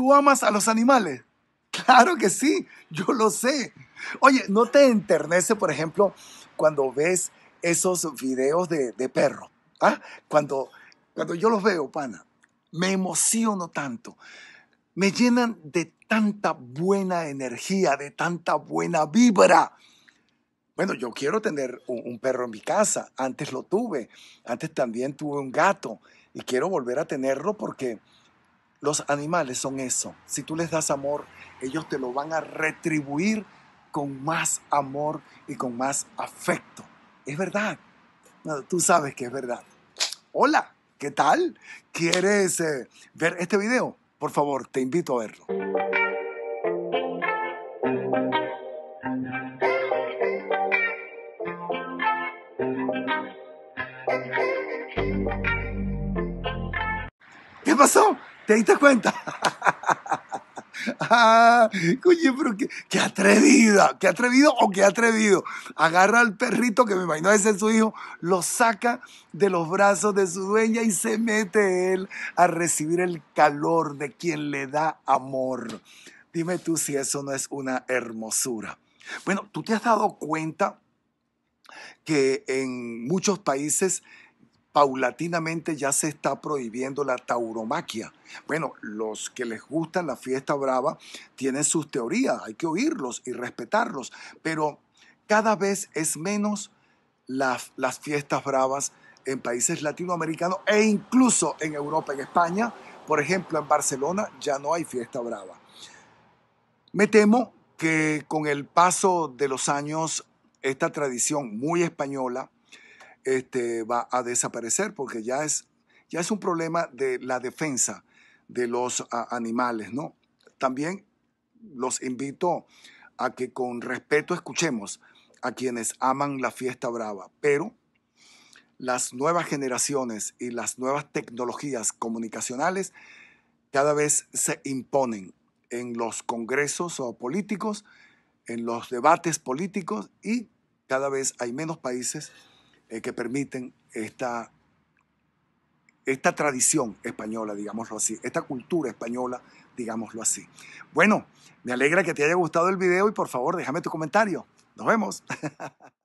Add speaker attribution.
Speaker 1: ¿Tú amas a los animales? Claro que sí, yo lo sé. Oye, ¿no te enternece, por ejemplo, cuando ves esos videos de, perros? ¿Ah? Cuando, cuando yo los veo, pana, me emociono tanto. Me llenan de tanta buena energía, de tanta buena vibra. Bueno, yo quiero tener un perro en mi casa. Antes lo tuve. Antes también tuve un gato. Y quiero volver a tenerlo porque los animales son eso. Si tú les das amor, ellos te lo van a retribuir con más amor y con más afecto. Es verdad. Tú sabes que es verdad. Hola, ¿qué tal? ¿Quieres eh, ver este video? Por favor, te invito a verlo. ¿Qué pasó? ¿Te diste cuenta? ah, qué, atrevida, qué atrevido o qué atrevido. Agarra al perrito que me imagino es su hijo, lo saca de los brazos de su dueña y se mete él a recibir el calor de quien le da amor. Dime tú si eso no es una hermosura. Bueno, tú te has dado cuenta que en muchos países paulatinamente ya se está prohibiendo la tauromaquia. Bueno, los que les gustan la fiesta brava tienen sus teorías, hay que oírlos y respetarlos, pero cada vez es menos las fiestas bravas en países latinoamericanos e incluso en Europa, en España, por ejemplo, en Barcelona ya no hay fiesta brava. Me temo que con el paso de los años, esta tradición muy española, este, va a desaparecer porque ya es, ya es un problema de la defensa de los animales, ¿no? También los invito a que con respeto escuchemos a quienes aman la fiesta brava, pero las nuevas generaciones y las nuevas tecnologías comunicacionales cada vez se imponen en los congresos o políticos, en los debates políticos y cada vez hay menos países eh, que permiten esta, esta tradición española, digámoslo así, esta cultura española, digámoslo así. Bueno, me alegra que te haya gustado el video y por favor déjame tu comentario. Nos vemos.